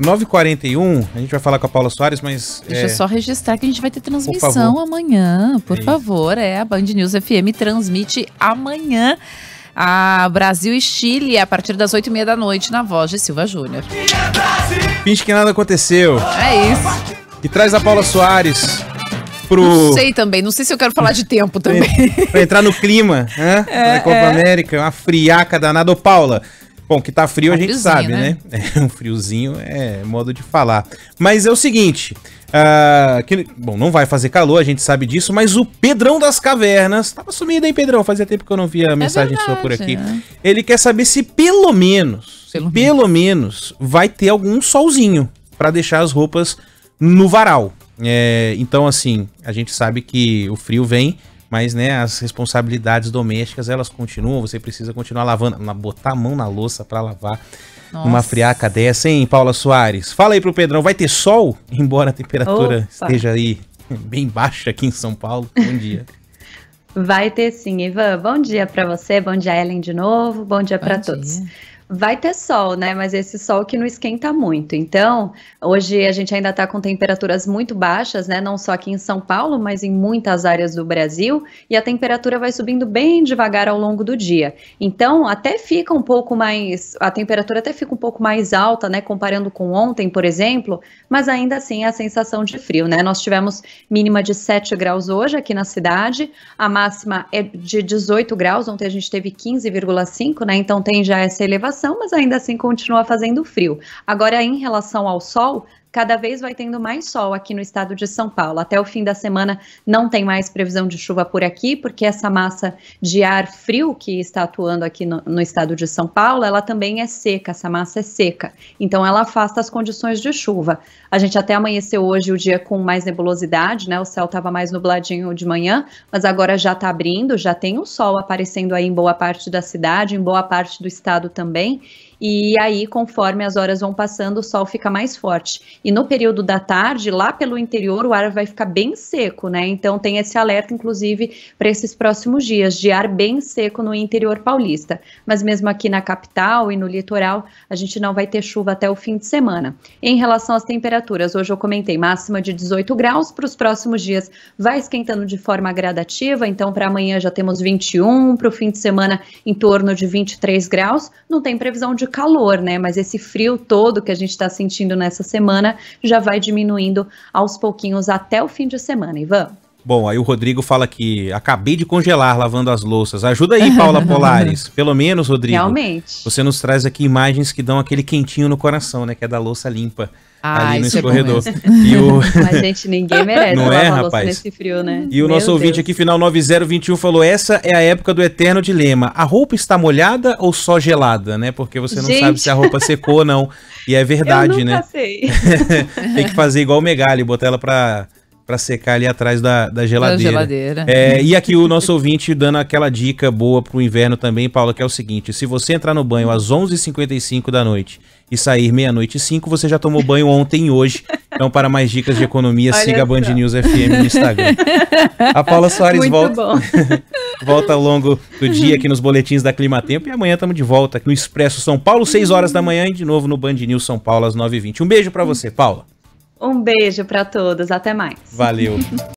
9h41, a gente vai falar com a Paula Soares, mas. Deixa é... eu só registrar que a gente vai ter transmissão por amanhã, por é favor. É, a Band News FM transmite amanhã a Brasil e Chile a partir das 8h30 da noite na voz de Silva Júnior. Finge que nada aconteceu. É isso. E traz a Paula Soares. Pro... Não sei também, não sei se eu quero falar de tempo também. pra entrar no clima, né? É, Copa é. América, uma friaca danada. Ô, Paula, Bom, que tá frio a gente sabe, né? né? É, um friozinho é modo de falar. Mas é o seguinte, uh, que, bom, não vai fazer calor, a gente sabe disso, mas o Pedrão das Cavernas, tava sumido, hein, Pedrão? Fazia tempo que eu não via a é mensagem é verdade, sua por aqui. Né? Ele quer saber se pelo menos, pelo, pelo menos. menos, vai ter algum solzinho para deixar as roupas no varal. É, então, assim, a gente sabe que o frio vem, mas né, as responsabilidades domésticas elas continuam, você precisa continuar lavando, botar a mão na louça para lavar. Nossa. Uma friaca dessa, hein, Paula Soares? Fala aí pro Pedrão, vai ter sol? Embora a temperatura Opa. esteja aí bem baixa aqui em São Paulo. Bom dia. Vai ter sim, Ivan. Bom dia para você, bom dia, Ellen, de novo, bom dia para todos vai ter sol, né? Mas esse sol que não esquenta muito. Então, hoje a gente ainda está com temperaturas muito baixas, né? Não só aqui em São Paulo, mas em muitas áreas do Brasil. E a temperatura vai subindo bem devagar ao longo do dia. Então, até fica um pouco mais. A temperatura até fica um pouco mais alta, né? Comparando com ontem, por exemplo. Mas ainda assim, é a sensação de frio, né? Nós tivemos mínima de 7 graus hoje aqui na cidade. A máxima é de 18 graus. Ontem a gente teve 15,5, né? Então, tem já essa elevação mas ainda assim continua fazendo frio. Agora, em relação ao sol, cada vez vai tendo mais sol aqui no estado de São Paulo. Até o fim da semana não tem mais previsão de chuva por aqui, porque essa massa de ar frio que está atuando aqui no, no, estado de São Paulo, ela também é seca, essa massa é seca. Então ela afasta as condições de chuva. A gente até amanheceu hoje o dia com mais nebulosidade, né? O céu estava mais nubladinho de manhã, mas agora já está abrindo, já tem o sol aparecendo aí em boa parte da cidade, em boa parte do estado também e aí, conforme as horas vão passando, o sol fica mais forte. E no período da tarde, lá pelo interior, o ar vai ficar bem seco, né? Então tem esse alerta, inclusive, para esses próximos dias, de ar bem seco no interior paulista. Mas mesmo aqui na capital e no litoral, a gente não vai ter chuva até o fim de semana. Em relação às temperaturas, hoje eu comentei máxima de 18 graus, para os próximos dias vai esquentando de forma gradativa, então para amanhã já temos 21, para o fim de semana em torno de 23 graus, não tem previsão de calor, né? Mas esse frio todo que a gente está sentindo nessa semana já vai diminuindo aos pouquinhos até o fim de semana, Ivan. Bom, aí o Rodrigo fala que acabei de congelar lavando as louças. Ajuda aí, Paula Polares. Pelo menos, Rodrigo. Realmente. Você nos traz aqui imagens que dão aquele quentinho no coração, né? Que é da louça limpa ah, ali no é escorredor. É e o... Mas, gente, ninguém merece Não é, rapaz? nesse frio, né? E o Meu nosso Deus. ouvinte aqui, final 9021, falou: essa é a época do eterno dilema. A roupa está molhada ou só gelada, né? Porque você não gente. sabe se a roupa secou ou não. E é verdade, Eu nunca né? Sei. Tem que fazer igual o Megali, botar ela pra para secar ali atrás da, da geladeira. Da geladeira. É, e aqui o nosso ouvinte dando aquela dica boa para o inverno também, Paula, que é o seguinte: se você entrar no banho às 11h55 da noite e sair meia-noite e cinco, você já tomou banho ontem e hoje. Então, para mais dicas de economia, Olha siga a Band News FM no Instagram. A Paula Soares Muito volta, volta ao longo do dia aqui nos boletins da Clima Tempo e amanhã estamos de volta aqui no Expresso São Paulo, 6 horas da manhã e de novo no Band News São Paulo às 9h20. Um beijo para você, Paula. Um beijo para todos, até mais. Valeu.